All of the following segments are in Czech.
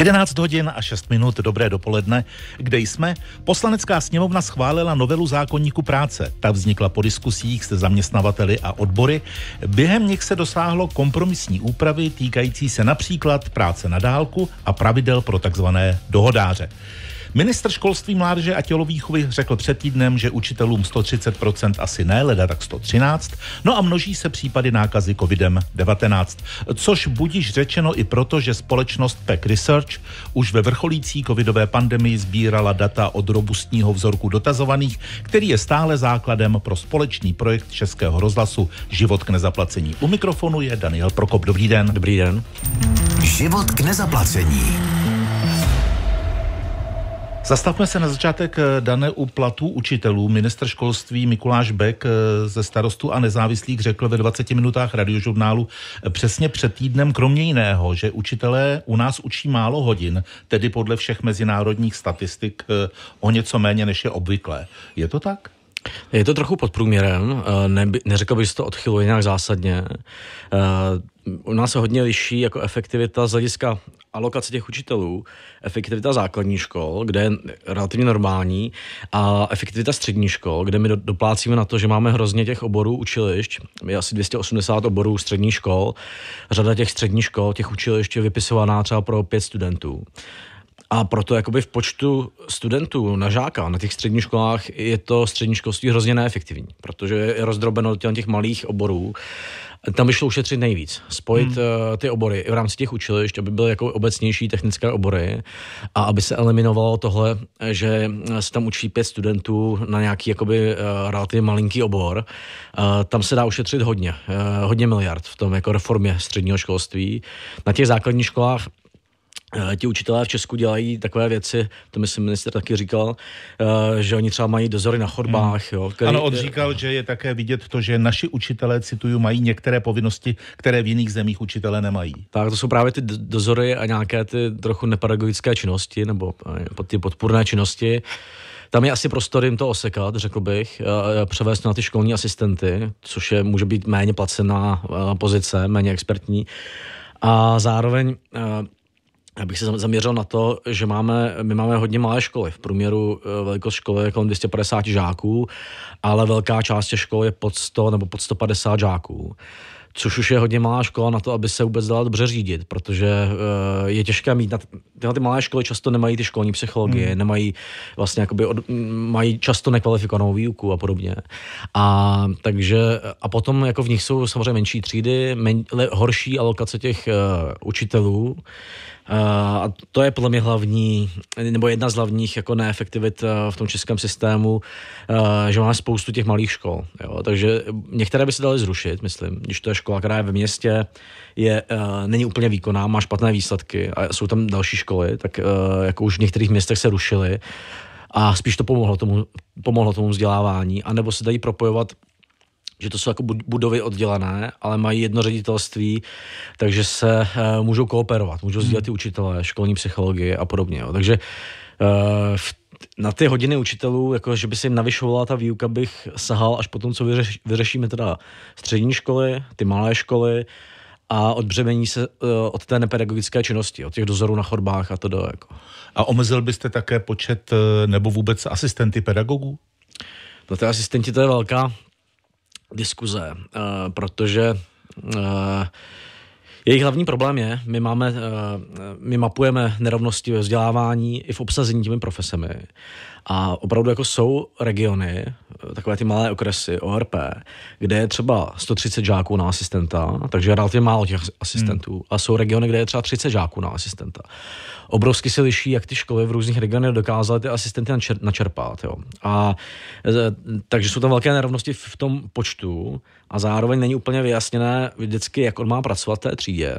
11 hodin a 6 minut, dobré dopoledne. Kde jsme? Poslanecká sněmovna schválila novelu zákonníku práce. Ta vznikla po diskusích se zaměstnavateli a odbory. Během nich se dosáhlo kompromisní úpravy týkající se například práce na dálku a pravidel pro takzvané dohodáře. Ministr školství, mládeže a tělovýchovy řekl před týdnem, že učitelům 130% asi ne, leda tak 113, no a množí se případy nákazy covid 19 což budíš řečeno i proto, že společnost PEC Research už ve vrcholící covidové pandemii sbírala data od robustního vzorku dotazovaných, který je stále základem pro společný projekt Českého rozhlasu Život k nezaplacení. U mikrofonu je Daniel Prokop. Dobrý den. Dobrý den. Život k nezaplacení. Zastavme se na začátek, eh, Dané, u platů učitelů. Minister školství Mikuláš Beck eh, ze starostů a nezávislých řekl ve 20 minutách radiožurnálu eh, přesně před týdnem, kromě jiného, že učitelé u nás učí málo hodin, tedy podle všech mezinárodních statistik o něco méně, než je obvyklé. Je to tak? Je to trochu pod průměrem, eh, ne, neřekl bych, že to odchyluje nějak zásadně. Eh, u nás se hodně liší jako efektivita z hlediska alokace těch učitelů, efektivita základních škol, kde je relativně normální, a efektivita středních škol, kde my do, doplácíme na to, že máme hrozně těch oborů učilišť, je asi 280 oborů středních škol, řada těch středních škol, těch učilišť je vypisovaná třeba pro pět studentů. A proto jakoby v počtu studentů na žáka na těch středních školách je to střední školství hrozně neefektivní, protože je rozdrobeno do těch malých oborů. Tam by šlo ušetřit nejvíc. Spojit hmm. Eh, ty obory i v rámci těch učilišť, aby byly jako obecnější technické obory a aby se eliminovalo tohle, že se tam učí pět studentů na nějaký jakoby eh, relativně malinký obor. Eh, tam se dá ušetřit hodně, hodně miliard v tom jako reformě středního školství. Na těch základních školách Eh, ti učitelé v Česku dělají takové věci, to myslím minister taky říkal, eh, že oni třeba mají dozory na chodbách. Hmm. Jo, který... Ano, on říkal, že je také vidět to, že naši učitelé, cituju, mají některé povinnosti, které v jiných zemích učitelé nemají. Tak to jsou právě ty dozory a nějaké ty trochu nepedagogické činnosti nebo eh, ty podpůrné činnosti. Tam je asi prostor jim to osekat, řekl bych, převést na ty školní asistenty, což je, může být méně placená pozice, méně expertní. A zároveň já bych se zaměřil na to, že máme, my máme hodně malé školy. V průměru eh, velikost školy je kolem 250 žáků, ale velká část těch škol je pod 100 nebo pod 150 žáků což už je hodně malá škola na to, aby se vůbec dala dobře řídit, protože eh, je těžké mít, na tyhle ty malé školy často nemají ty školní psychologie, hmm. nemají vlastně jakoby, od, mají často nekvalifikovanou výuku a podobně. A takže, a potom jako v nich jsou samozřejmě menší třídy, men, le, horší alokace těch uh, učitelů, eh, a to je podle mě hlavní, nebo jedna z hlavních jako neefektivit v tom českém systému, že máme spoustu těch malých škol. Jo? Takže některé by se daly zrušit, myslím, když to je škola, která je ve městě, je, uh, není úplně výkonná, má špatné výsledky a jsou tam další školy, tak uh, jako už v některých městech se rušily a spíš to pomohlo tomu, pomohlo tomu vzdělávání, anebo se dají propojovat že to jsou jako budovy oddělené, ale mají jedno ředitelství, takže se eh, můžou kooperovat, můžou sdílet ty hmm. učitelé, školní psychologie a podobně. Jo. Takže Eh, v na ty hodiny učitelů, jako že by se jim navyšovala ta výuka, bych sahal až po tom, co vyřeš, vyřešíme teda střední školy, ty malé školy a odbřemení se uh, od té nepedagogické činnosti, od těch dozorů na chodbách a to do, jako. A omezil byste také počet eh, nebo vůbec asistenty pedagogů? No ty asistenti to je velká diskuze, uh, protože uh, jejich hlavní problém je, my, máme, eh, my mapujeme nerovnosti ve vzdělávání i v obsazení těmi profesemi. A opravdu jako jsou regiony, eh, takové ty malé okresy, ORP, kde je třeba 130 žáků na asistenta, takže je relativně málo těch asistentů. Hmm. A jsou regiony, kde je třeba 30 žáků na asistenta. Obrovsky se liší, jak ty školy v různých regionech dokázaly ty asistenty načerpat. Jo. A, eh, takže jsou tam velké nerovnosti v tom počtu a zároveň není úplně vyjasněné vždycky, jak on má pracovat v té třídě.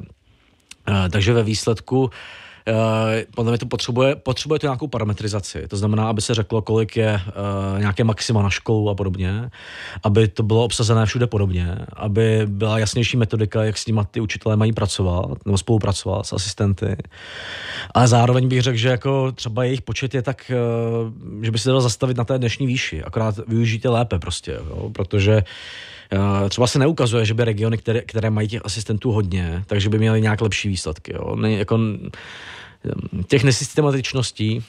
Eh, takže ve výsledku eh, podle mě to potřebuje, potřebuje to nějakou parametrizaci. To znamená, aby se řeklo, kolik je eh, nějaké maxima na školu a podobně, aby to bylo obsazené všude podobně, aby byla jasnější metodika, jak s nimi ty učitelé mají pracovat nebo spolupracovat s asistenty. A zároveň bych řekl, že jako třeba jejich počet je tak, že by se dalo zastavit na té dnešní výši, akorát využijte lépe prostě, jo? protože Eh, třeba se neukazuje, že by regiony, které, které mají těch asistentů hodně, takže by měly nějak lepší výsledky. Jo. Ne, jako, mm, těch nesystematičností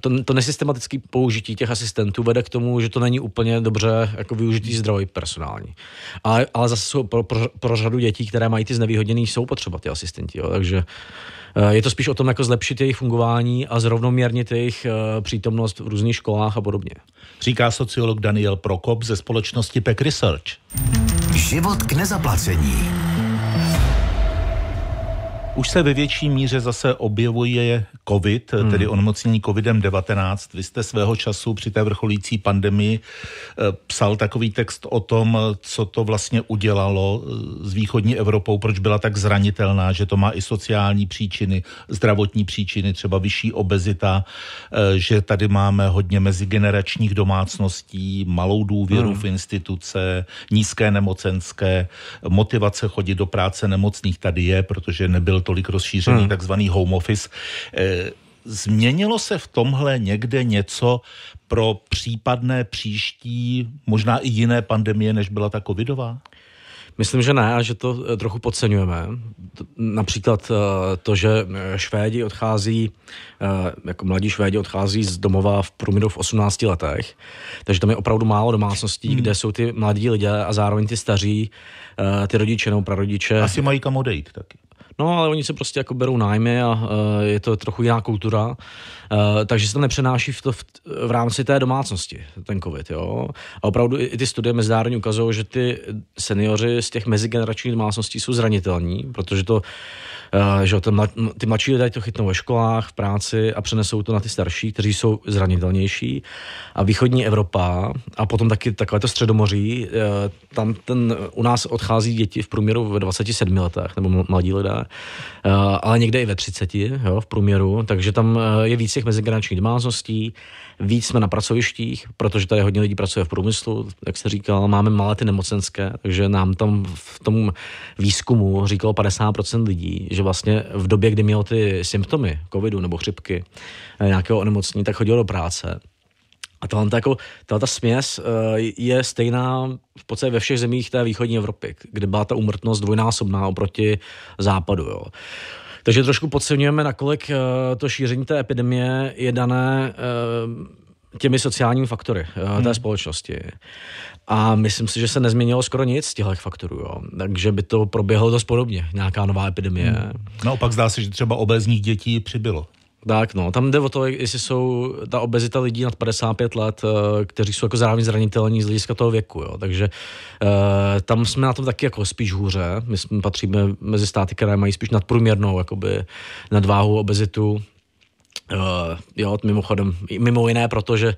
to, to nesystematické použití těch asistentů vede k tomu, že to není úplně dobře jako využitý zdroj personální. Ale, ale zase jsou pro, pro, pro řadu dětí, které mají ty znevýhodněné, jsou potřeba ty asistenti. Jo. Takže Eh, je to spíš o tom, jako zlepšit jejich fungování a zrovnoměrnit jejich eh, přítomnost v různých školách a podobně. Říká sociolog Daniel Prokop ze společnosti Pek Research. Život k nezaplacení. Už se ve větší míře zase objevuje COVID, hmm. tedy onemocnění covid 19 Vy jste svého času při té vrcholící pandemii eh, psal takový text o tom, co to vlastně udělalo eh, s východní Evropou, proč byla tak zranitelná, že to má i sociální příčiny, zdravotní příčiny, třeba vyšší obezita, eh, že tady máme hodně mezigeneračních domácností, malou důvěru hmm. v instituce, nízké nemocenské, motivace chodit do práce nemocných tady je, protože nebyl tolik rozšířený hmm. takzvaný home office. Eh, změnilo se v tomhle někde něco pro případné příští, možná i jiné pandemie, než byla ta covidová? Myslím, že ne a že to eh, trochu podceňujeme. Například eh, to, že Švédi odchází, jako mladí Švédi odchází z domova v průměru v 18 letech, takže tam je opravdu málo domácností, hmm. kde jsou ty mladí lidé a zároveň ty staří, ty rodiče nebo prarodiče. Asi mají kam odejít taky. No, ale oni se prostě jako berou nájmy a uh, je to trochu jiná kultura, uh, takže se to nepřenáší v, to, v, v rámci té domácnosti, ten covid, jo. A opravdu i ty studie mezinárodní ukazují, že ty seniori z těch mezigeneračních domácností jsou zranitelní, protože to Eh, že jo, ty mladší lidé to chytnou ve školách, v práci a přenesou to na ty starší, kteří jsou zranitelnější. A východní Evropa a potom taky takové to středomoří, eh, tam ten, u nás odchází děti v průměru ve 27 letech, nebo mladí lidé, eh, ale někde i ve 30, jo, v průměru, takže tam je víc těch mezigeneračních domácností. Víc jsme na pracovištích, protože tady hodně lidí pracuje v průmyslu, jak se říkal, máme malé ty nemocenské, takže nám tam v tom výzkumu říkalo 50% lidí, že vlastně v době, kdy měl ty symptomy covidu nebo chřipky, eh, nějakého onemocnění, tak chodil do práce. A tato, jako, ta směs eh, je stejná v podstatě ve všech zemích té východní Evropy, kde byla ta umrtnost dvojnásobná oproti západu. Jo. Takže trošku podceňujeme, nakolik eh, to šíření té epidemie je dané eh, těmi sociálními faktory eh, té hmm. společnosti. A myslím si, že se nezměnilo skoro nic z těchto faktorů. Jo. Takže by to proběhlo dost podobně, nějaká nová epidemie. Hmm. Naopak zdá se, že třeba obezních dětí přibylo. Tak no, tam jde o to, jestli jsou ta obezita lidí nad 55 let, eh, kteří jsou jako zároveň zranitelní z hlediska toho věku, jo. takže eh, tam jsme na tom taky jako spíš hůře, my jsme, patříme mezi státy, které mají spíš nadprůměrnou jakoby nadváhu, obezitu, eh, jo, mimochodem, mimo jiné, protože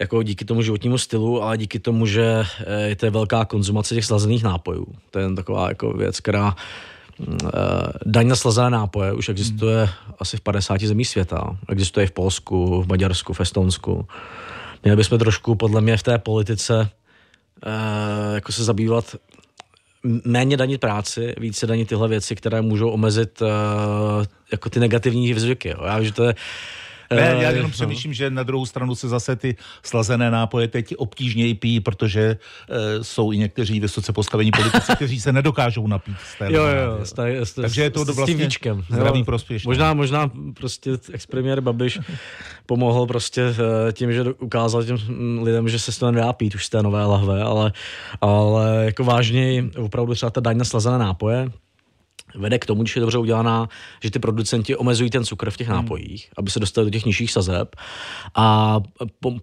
jako díky tomu životnímu stylu, ale díky tomu, že je to velká konzumace těch slazených nápojů. To je taková jako věc, která Eh, daň na slazené nápoje už existuje hmm. asi v 50 zemí světa. Existuje v Polsku, v Maďarsku, v Estonsku. Měli bychom trošku, podle mě, v té politice eh, jako se zabývat méně danit práci, více danit tyhle věci, které můžou omezit e, jako ty negativní vzvyky. Jo. Já že to je, ne, eh, já jenom přemýšlím, že na druhou stranu se zase ty slazené nápoje teď obtížněji pijí, protože e, jsou i někteří vysoce postavení politici, kteří se nedokážou napít z té jo, jo, jo. Staj, Takže je to s, vlastně víčkem. zdravý prospěšný. Možná, možná prostě expremiér Babiš pomohl prostě eh, tím, že ukázal těm lidem, že se to nedá pít už z té nové lahve, ale, ale jako vážněji opravdu třeba ta daň na slazené nápoje, vede k tomu, když je dobře udělaná, že ty producenti omezují ten cukr v těch hmm. nápojích, hmm. aby se dostali do těch nižších sazeb a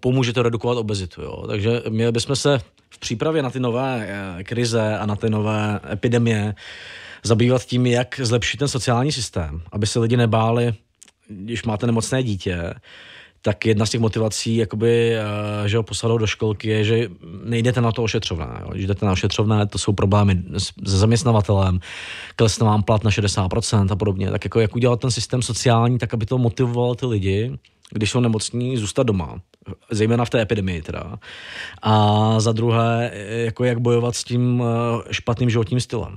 pomůže to redukovat obezitu. Jo. Takže měli bychom se v přípravě na ty nové eh, krize a na ty nové epidemie zabývat tím, jak zlepšit ten sociální systém, aby se lidi nebáli, když máte nemocné dítě, tak jedna z těch motivací, jakoby, eh, že ho poslalo do školky, je, že nejdete na to ošetřovné. Jo. Když jdete na ošetřovné, to jsou problémy se zaměstnavatelem, klesne vám plat na 60% a podobně. Tak jako jak udělat ten systém sociální, tak aby to motivoval ty lidi, když jsou nemocní, zůstat doma. Zejména v té epidemii teda. A za druhé, eh, jako jak bojovat s tím eh, špatným životním stylem,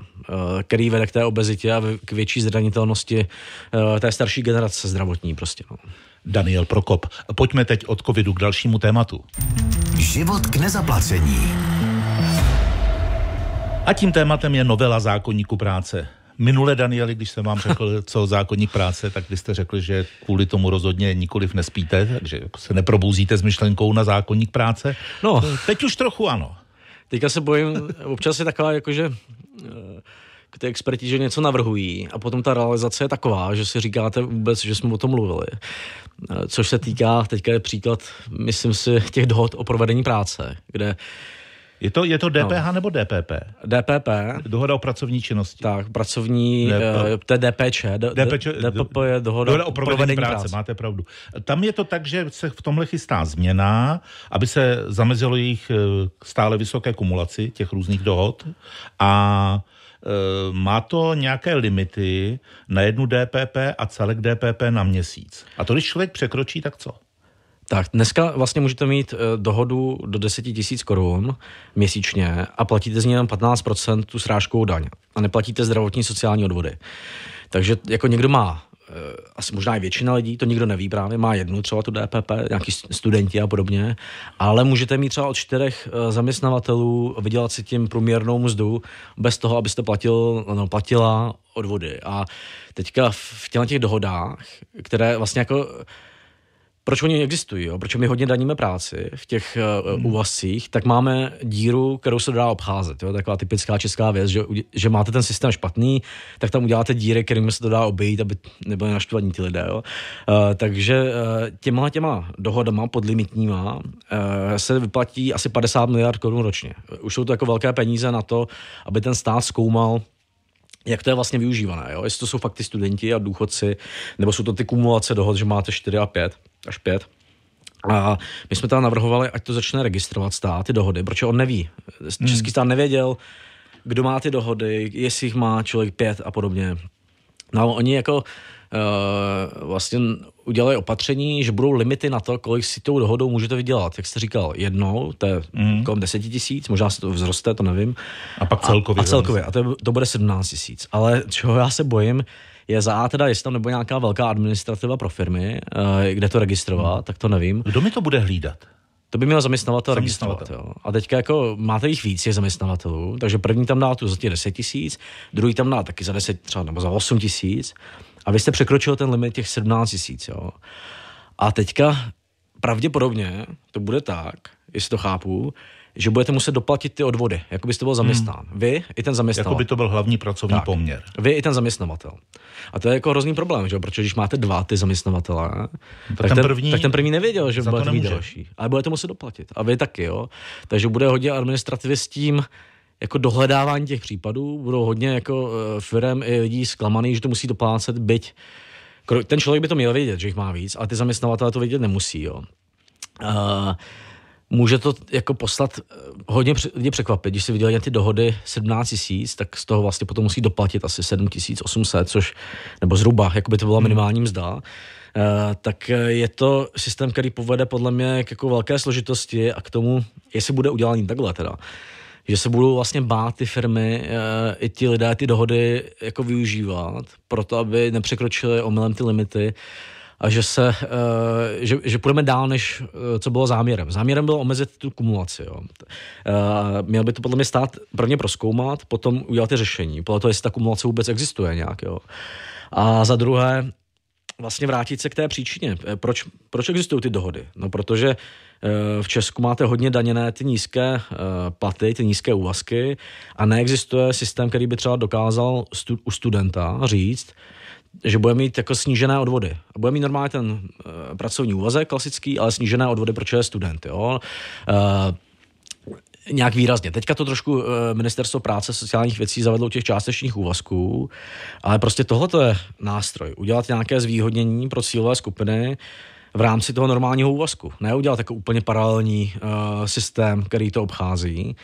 který vede k té obezitě a k větší zranitelnosti té starší generace zdravotní prostě. No. Daniel Prokop. Pojďme teď od covidu k dalšímu tématu. Život k nezaplacení. A tím tématem je novela zákonníku práce. Minule, Danieli, když jsem vám řekl, co zákonník práce, tak vy jste řekl, že kvůli tomu rozhodně nikoliv nespíte, takže se neprobouzíte s myšlenkou na zákonník práce. No. Teď už trochu ano. Teďka se bojím, občas je taková, jakože k eh, ty experti, že něco navrhují a potom ta realizace je taková, že si říkáte vůbec, že jsme o tom mluvili. Eh, což se týká, teďka je příklad, myslím si, těch dohod o provedení práce, kde je to, je to DPH no. nebo DPP? DPP. Dohoda o pracovní činnosti. Tak, pracovní, DP. Eh, to je DPČ. DPČ DPP je dohoda, dohoda o provedení, provedení práce. práce. Máte pravdu. Tam je to tak, že se v tomhle chystá změna, aby se zamezilo jejich eh, stále vysoké kumulaci těch různých dohod a Eh, má to nějaké limity na jednu DPP a celek DPP na měsíc. A to, když člověk překročí, tak co? Tak dneska vlastně můžete mít eh, dohodu do 10 tisíc korun měsíčně a platíte z ní jenom 15% tu srážkovou daň a neplatíte zdravotní sociální odvody. Takže jako někdo má Eh, asi možná i většina lidí, to nikdo neví právě, má jednu třeba tu DPP, nějaký studenti a podobně, ale můžete mít třeba od čtyřech eh, zaměstnavatelů vydělat si tím průměrnou mzdu bez toho, abyste platil, no, platila odvody. A teďka v těchto těch dohodách, které vlastně jako proč oni existují, jo? proč my hodně daníme práci v těch uh, hmm. úvazcích, tak máme díru, kterou se dá obcházet. Jo? Taková typická česká věc, že, že máte ten systém špatný, tak tam uděláte díry, kterým se to dá obejít, aby nebyly naštvaní ty lidé. Jo? Uh, takže uh, těma těma dohodama podlimitníma uh, se vyplatí asi 50 miliard korun ročně. Už jsou to jako velké peníze na to, aby ten stát zkoumal, jak to je vlastně využívané, jo? jestli to jsou fakt ty studenti a důchodci, nebo jsou to ty kumulace dohod, že máte 4 a 5 až pět. A my jsme tam navrhovali, ať to začne registrovat stát, ty dohody, protože on neví. Český hmm. stát nevěděl, kdo má ty dohody, jestli jich má člověk pět a podobně. No oni jako uh, vlastně udělají opatření, že budou limity na to, kolik si tou dohodou můžete vydělat. Jak jste říkal, jednou, to je mm. kolem 10 tisíc, možná se to vzroste, to nevím. A pak celkově. A, a celkově, a to, to bude 17 tisíc. Ale čeho já se bojím, je za A teda, jestli tam nebo nějaká velká administrativa pro firmy, eh, kde to registrovat, tak to nevím. Kdo mi to bude hlídat? To by měl zaměstnavatel, registrovat. Jo. A teďka jako máte jich víc je zaměstnavatelů, takže první tam dá tu za těch 10 tisíc, druhý tam dá taky za 10 třeba nebo za 8 tisíc a vy jste překročil ten limit těch 17 tisíc. A teďka pravděpodobně to bude tak, jestli to chápu, že budete muset doplatit ty odvody, jako byste byl hmm. zaměstnán. Hmm. Vy i ten zaměstnavatel. Jako by to byl hlavní pracovní tak. poměr. Vy i ten zaměstnavatel. A to je jako hrozný problém, že? protože když máte dva ty zaměstnavatele, no, tak, tak, ten, první, tak ten první nevěděl, že budete mít další. Ale budete muset doplatit. A vy taky, jo. Takže bude hodně administrativy s tím, jako dohledávání těch případů, budou hodně jako eh, firm i lidí zklamaný, že to musí doplácet, byť ten člověk by to měl vědět, že jich má víc, ale ty zaměstnavatele to vědět nemusí, jo. Uh, může to jako poslat eh, hodně lidi překvapit. Když se vydělají ty dohody 17 tisíc, tak z toho vlastně potom musí doplatit asi 7 800, což, nebo zhruba, jako by to byla hmm. minimální mzda. Uh, tak eh, je to systém, který povede podle mě k jako velké složitosti a k tomu, jestli bude udělaný takhle teda, že se budou vlastně bát ty firmy, uh, i ti lidé ty dohody jako využívat, proto aby nepřekročili omylem ty limity, a že se, eh, že, že půjdeme dál, než eh, co bylo záměrem. Záměrem bylo omezit tu kumulaci. Jo. Eh, měl by to podle mě stát prvně proskoumat, potom udělat ty řešení, podle toho, jestli ta kumulace vůbec existuje nějak. Jo. A za druhé, vlastně vrátit se k té příčině. Proč, proč existují ty dohody? No protože v Česku máte hodně daněné ty nízké platy, ty nízké úvazky a neexistuje systém, který by třeba dokázal stu, u studenta říct, že bude mít jako snížené odvody. bude mít normálně ten uh, pracovní úvazek klasický, ale snížené odvody, proč je student. Jo? Uh, nějak výrazně. Teďka to trošku eh, ministerstvo práce sociálních věcí zavedlo těch částečných úvazků, ale prostě tohle je nástroj. Udělat nějaké zvýhodnění pro cílové skupiny v rámci toho normálního úvazku. Neudělat jako úplně paralelní uh, systém, který to obchází.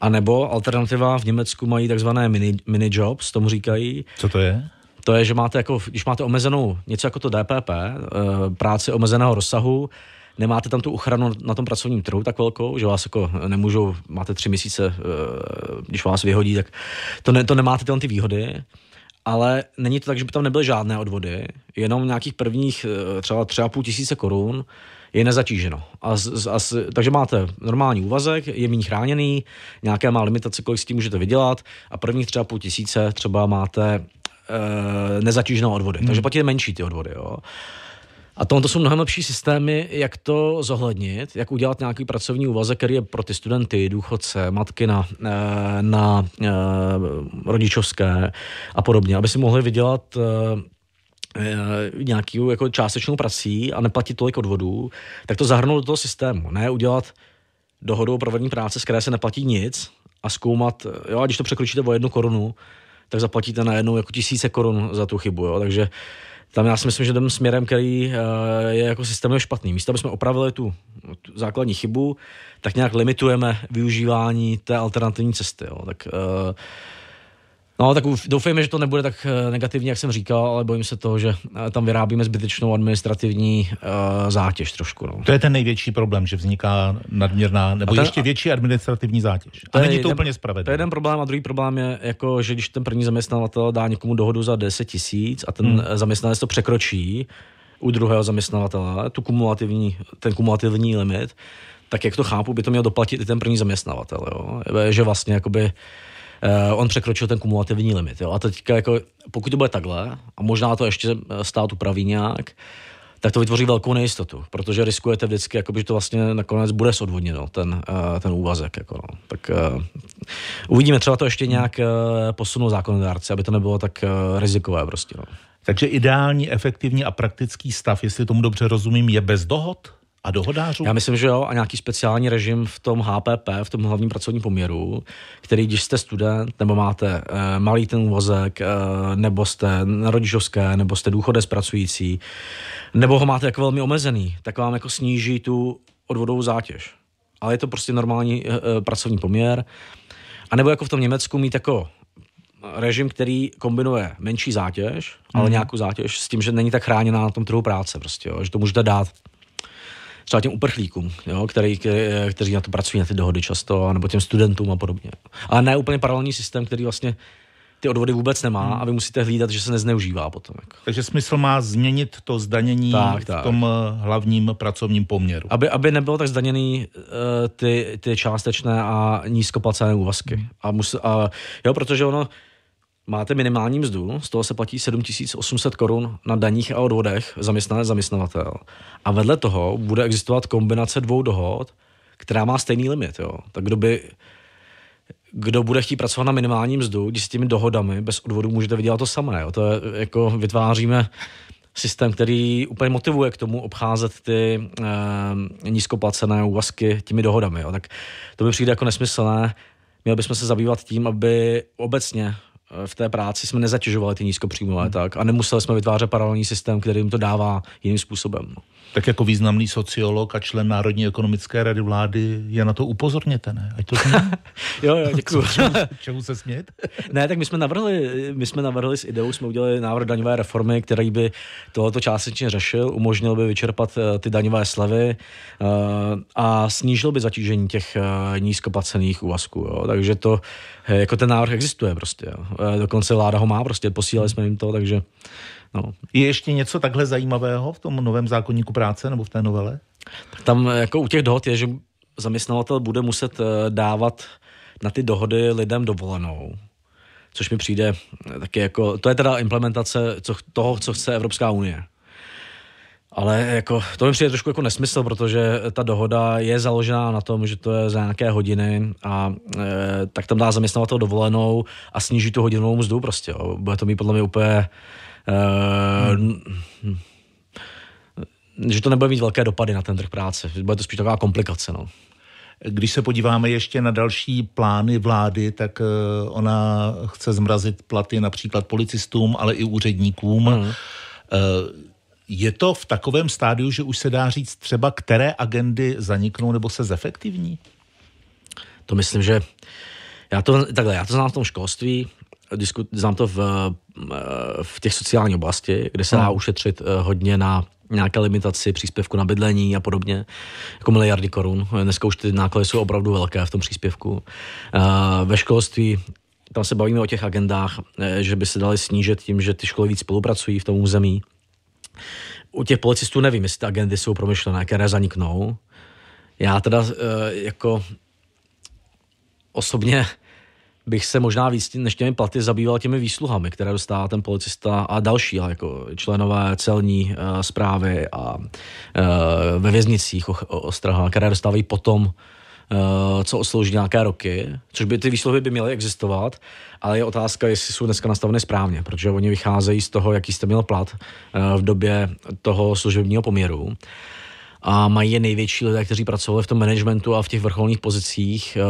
A nebo alternativa v Německu mají takzvané mini, mini jobs, tomu říkají. Co to je? to je, že máte jako, když máte omezenou něco jako to DPP, eh, práci omezeného rozsahu, nemáte tam tu ochranu na tom pracovním trhu tak velkou, že vás jako nemůžou, máte tři měsíce, eh, když vás vyhodí, tak to, ne, to nemáte tam ty výhody, ale není to tak, že by tam nebyly žádné odvody, jenom nějakých prvních eh, třeba třeba půl tisíce korun je nezatíženo. A, z, a, z, takže máte normální úvazek, je méně chráněný, nějaké má limitace, kolik s tím můžete vydělat a prvních třeba půl tisíce třeba máte Eh, nezatíženou odvody, Hmm. Takže platí menší ty odvody. Jo. A tohle jsou mnohem lepší systémy, jak to zohlednit, jak udělat nějaký pracovní úvazek, který je pro ty studenty, důchodce, matky na, eh, na, na eh, rodičovské a podobně, aby si mohli vydělat nějakou jako částečnou prací a neplatit tolik odvodů, tak to zahrnout do toho systému. Ne udělat dohodu o provedení práce, z které se neplatí nic a zkoumat, jo, a když to překročíte o jednu korunu, tak zaplatíte najednou jako tisíce korun za tu chybu. Jo? Takže tam já si myslím, že jdeme směrem, který eh, je jako systémově špatný. Místo, aby jsme opravili tu, tu základní chybu, tak nějak limitujeme využívání té alternativní cesty. Jo? Tak uh, No, tak doufejme, že to nebude tak eh, negativní, jak jsem říkal, ale bojím se toho, že eh, tam vyrábíme zbytečnou administrativní uh, zátěž trošku. No. To je ten největší problém, že vzniká nadměrná nebo ten, ještě větší administrativní zátěž. To a není to úplně spravedlivé. To je jeden problém a druhý problém je, jako, že když ten první zaměstnavatel dá někomu dohodu za 10 tisíc a ten hmm. zaměstnanec to překročí u druhého zaměstnavatele, tu kumulativní, ten kumulativní limit, tak jak to chápu, by to měl doplatit i ten první zaměstnavatel. Jo? Že vlastně jakoby uh, on překročil ten kumulativní limit. Jo? A teďka, jako, pokud to bude takhle, a možná to ještě eh, stát upraví nějak, tak to vytvoří velkou nejistotu, protože riskujete vždycky, jakoby, že to vlastně nakonec bude sodvodněno, no, ten, uh, ten úvazek. Jako, no. Tak uh, uvidíme, třeba to ještě nějak uh, posunou zákonodárci, aby to nebylo tak uh, rizikové prostě. No. Takže ideální, efektivní a praktický stav, jestli tomu dobře rozumím, je bez dohod? a dohodářů? Já myslím, že jo, a nějaký speciální režim v tom HPP, v tom hlavním pracovním poměru, který, když jste student, nebo máte e, malý ten vozek, e, nebo jste na rodičovské, nebo jste důchodec pracující, nebo ho máte jako velmi omezený, tak vám jako sníží tu odvodovou zátěž. Ale je to prostě normální e, pracovní poměr. A nebo jako v tom Německu mít jako režim, který kombinuje menší zátěž, ale mm. nějakou zátěž s tím, že není tak chráněná na tom trhu práce prostě, jo, že to můžete dát třeba těm uprchlíkům, jo, který, kteří na to pracují, na ty dohody často, nebo těm studentům a podobně. Ale ne úplně paralelní systém, který vlastně ty odvody vůbec nemá hmm. a vy musíte hlídat, že se nezneužívá potom. Jako. Takže smysl má změnit to zdanění tak, v tak. tom eh, hlavním pracovním poměru. Aby, aby nebylo tak zdaněný uh, ty, ty částečné a nízkoplacené úvazky. Hmm. A, mus, a jo, protože ono, máte minimální mzdu, z toho se platí 7800 korun na daních a odvodech zaměstnané zaměstnavatel. A vedle toho bude existovat kombinace dvou dohod, která má stejný limit. Jo. Tak kdo by kdo bude chtít pracovat na minimální mzdu, když s těmi dohodami bez odvodu můžete vydělat to samé. Jo. To je, jako vytváříme systém, který úplně motivuje k tomu obcházet ty e, nízkoplacené úvazky těmi dohodami. Jo. Tak to by přijde jako nesmyslné. Měli bychom se zabývat tím, aby obecně v té práci jsme nezatěžovali ty nízkopříjmové hmm. tak a nemuseli jsme vytvářet paralelní systém, který jim to dává jiným způsobem. No. Tak jako významný sociolog a člen Národní ekonomické rady vlády je na to upozorněte, ne? Ať to jo, jo, děkuji. čemu, čemu, se smět? ne, tak my jsme navrhli, my jsme navrhli s ideou, jsme udělali návrh daňové reformy, který by tohoto částečně řešil, umožnil by vyčerpat eh, ty daňové slevy eh, a snížil by zatížení těch eh, nízkopacených úvazků. Jo? Takže to, jako ten návrh existuje prostě. Jo? Eh, dokonce vláda ho má, prostě posílali jsme jim to, takže no. Je ještě něco takhle zajímavého v tom novém zákonníku práce nebo v té novele? Tak tam eh, jako u těch dohod je, že zaměstnavatel bude muset eh, dávat na ty dohody lidem dovolenou což mi přijde taky jako, to je teda implementace co, toho, co chce Evropská unie. Ale jako, to mi přijde trošku jako nesmysl, protože ta dohoda je založená na tom, že to je za nějaké hodiny a e, tak tam dá zaměstnavatel dovolenou a sníží tu hodinovou mzdu prostě. Jo. Bude to mít podle mě úplně... E, hmm. Že to nebude mít velké dopady na ten trh práce. Bude to spíš taková komplikace. No. Když se podíváme ještě na další plány vlády, tak e, ona chce zmrazit platy například policistům, ale i úředníkům. Hmm. E, je to v takovém stádiu, že už se dá říct třeba, které agendy zaniknou nebo se zefektivní? To myslím, že já to, takhle, já to znám v tom školství, disku, znám to v, eh, v těch sociální oblasti, kde se dá hmm. ušetřit eh, hodně na nějaké limitaci příspěvku na bydlení a podobně, jako miliardy korun. Dneska už ty náklady jsou opravdu velké v tom příspěvku. Eh, ve školství tam se bavíme o těch agendách, že by se daly snížit tím, že ty školy víc spolupracují v tom území, u těch policistů nevím, jestli ty agendy jsou promyšlené, které zaniknou. Já teda eh, jako osobně bych se možná víc než těmi platy zabýval těmi výsluhami, které dostává ten policista a další, jako členové celní e, eh, zprávy a e, ve věznicích ostraha, které dostávají potom Eh, co odslouží nějaké roky, což by ty výslovy by měly existovat, ale je otázka, jestli jsou dneska nastaveny správně, protože oni vycházejí z toho, jaký jste měl plat eh, v době toho služebního poměru a mají je největší lidé, kteří pracovali v tom managementu a v těch vrcholných pozicích. Eh,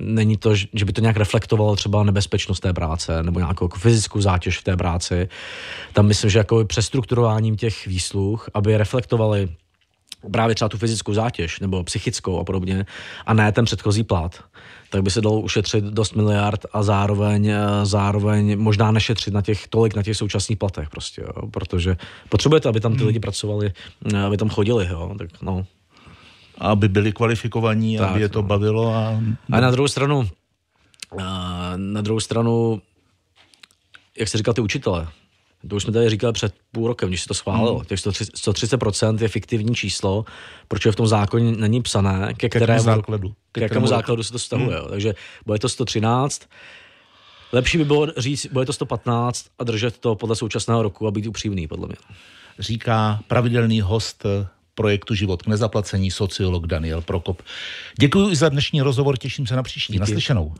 není to, že by to nějak reflektovalo třeba nebezpečnost té práce nebo nějakou jako fyzickou zátěž v té práci. Tam myslím, že jako přestrukturováním těch výsluh, aby reflektovali právě třeba tu fyzickou zátěž nebo psychickou a podobně a ne ten předchozí plat, tak by se dalo ušetřit dost miliard a zároveň, eh, zároveň možná nešetřit na těch, tolik na těch současných platech prostě, jo? protože potřebujete, aby tam ty hmm. lidi pracovali, eh, aby tam chodili, jo? tak no. Aby byli kvalifikovaní, tak, aby je to no. bavilo a... A na druhou stranu, eh, na druhou stranu, jak se říkal ty učitele, to už jsme tady říkali před půl rokem, když se to schválilo, hmm. těch 130% je fiktivní číslo, proč je v tom zákoně není psané, ke, ke kterému základu, ke, kterému základu se to stahuje. Hmm. Takže bude to 113, lepší by bylo říct, bude to 115 a držet to podle současného roku a být upřímný, podle mě. Říká pravidelný host projektu Život k nezaplacení sociolog Daniel Prokop. Děkuji za dnešní rozhovor, těším se na příští. Díky. Naslyšenou.